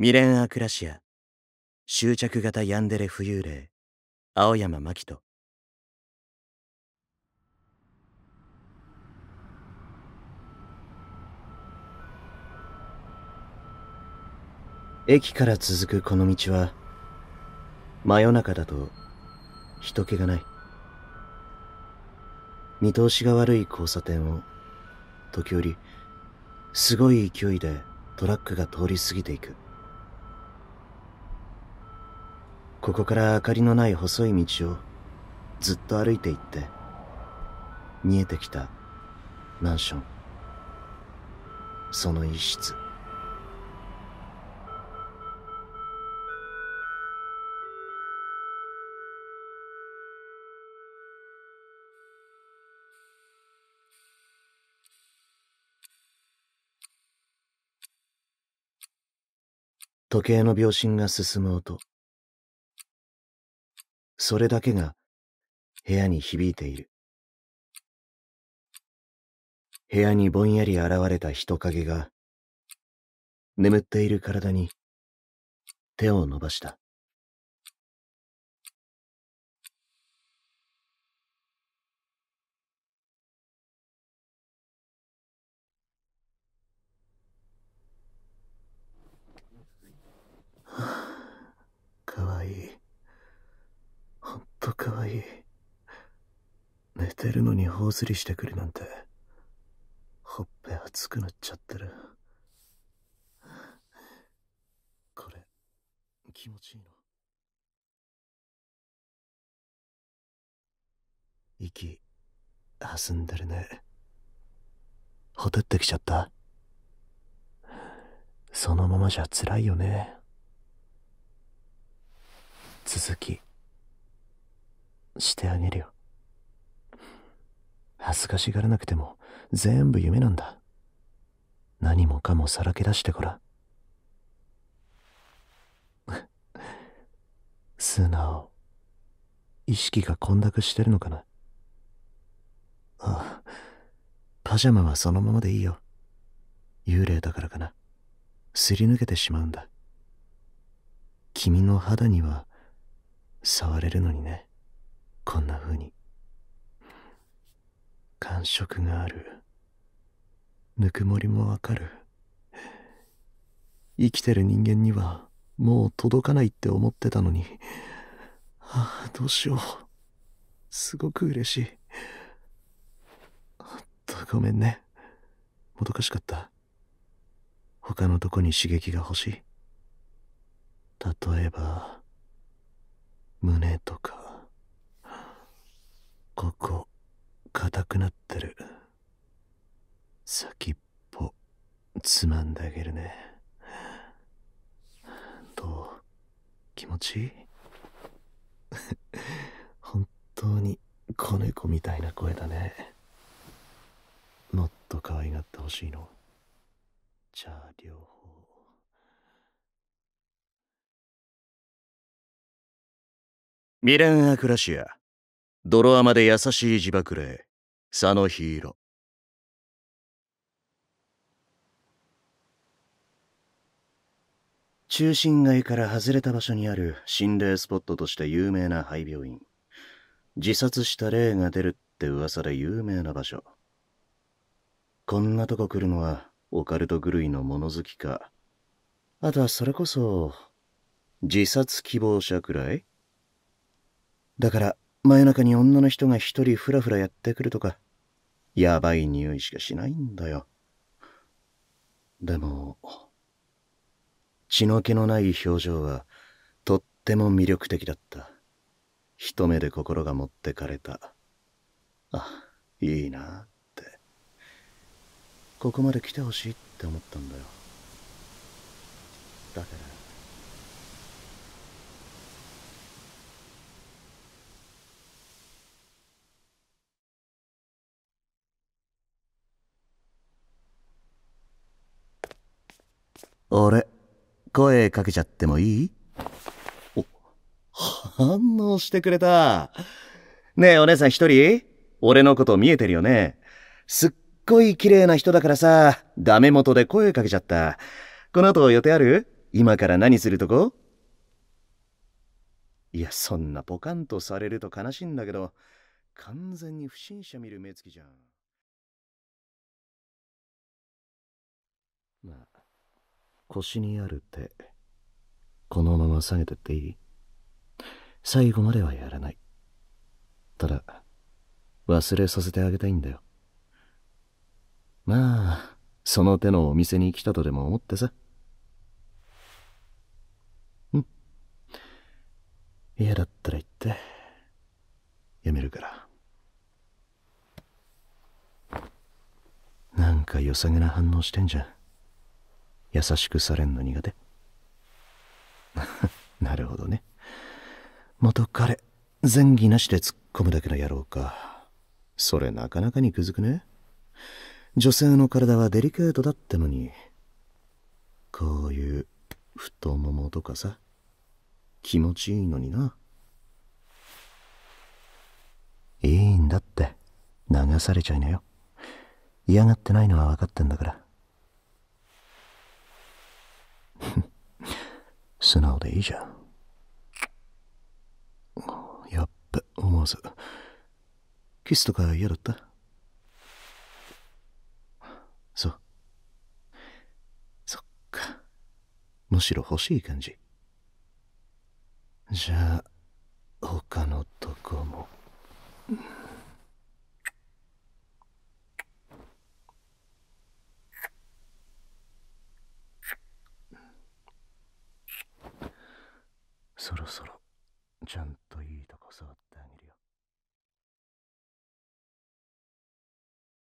未練アクラシア執着型ヤンデレ浮遊霊青山真紀人駅から続くこの道は真夜中だと人気がない見通しが悪い交差点を時折すごい勢いでトラックが通り過ぎていくここから明かりのない細い道をずっと歩いていって見えてきたマンションその一室時計の秒針が進む音それだけが部屋に響いている。部屋にぼんやり現れた人影が、眠っている体に手を伸ばした。ない寝てるのに頬ずりしてくるなんてほっぺ熱くなっちゃってるこれ気持ちいいの息弾んでるねほてってきちゃったそのままじゃ辛いよね続きしてあげるよ。恥ずかしがらなくても全部夢なんだ。何もかもさらけ出してごらん。素直。意識が混濁してるのかな。ああ、パジャマはそのままでいいよ。幽霊だからかな。すり抜けてしまうんだ。君の肌には触れるのにね。こんな風に感触があるぬくもりもわかる生きてる人間にはもう届かないって思ってたのにああどうしようすごく嬉しいごめんねもどかしかった他のとこに刺激が欲しい例えば胸とかここ硬くなってる先っぽつまんであげるねどう気持ちいい 本当に子猫みたいな声だねもっと可愛がってほしいのじゃあ両方ミレン・アクラシア泥甘で優しい自爆霊佐野ヒーロー中心街から外れた場所にある心霊スポットとして有名な廃病院自殺した霊が出るって噂で有名な場所こんなとこ来るのはオカルト狂いの物好きかあとはそれこそ自殺希望者くらいだから真夜中に女の人が一人ふらふらやってくるとか、やばい匂いしかしないんだよ。でも、血の気のない表情は、とっても魅力的だった。一目で心が持ってかれた。あ、いいなって。ここまで来てほしいって思ったんだよ。だから。俺、声かけちゃってもいいお、反応してくれた。ねえ、お姉さん一人俺のこと見えてるよね。すっごい綺麗な人だからさ、ダメ元で声かけちゃった。この後予定ある今から何するとこいや、そんなポカンとされると悲しいんだけど、完全に不審者見る目つきじゃん。腰にある手このまま下げてっていい最後まではやらないただ忘れさせてあげたいんだよまあその手のお店に来たとでも思ってさうん嫌だったら言ってやめるからなんか良さげな反応してんじゃん優しくされんの苦手 なるほどね元彼前儀なしで突っ込むだけの野郎かそれなかなかにくずくね女性の体はデリケートだってのにこういう太ももとかさ気持ちいいのにないいんだって流されちゃいなよ嫌がってないのは分かってんだから 素直でいいじゃん。やっぱ、思わず。キスとか嫌だったそう。そっか。むしろ欲しい感じ。じゃあ、他のとこも。ちゃんといいとこ触って。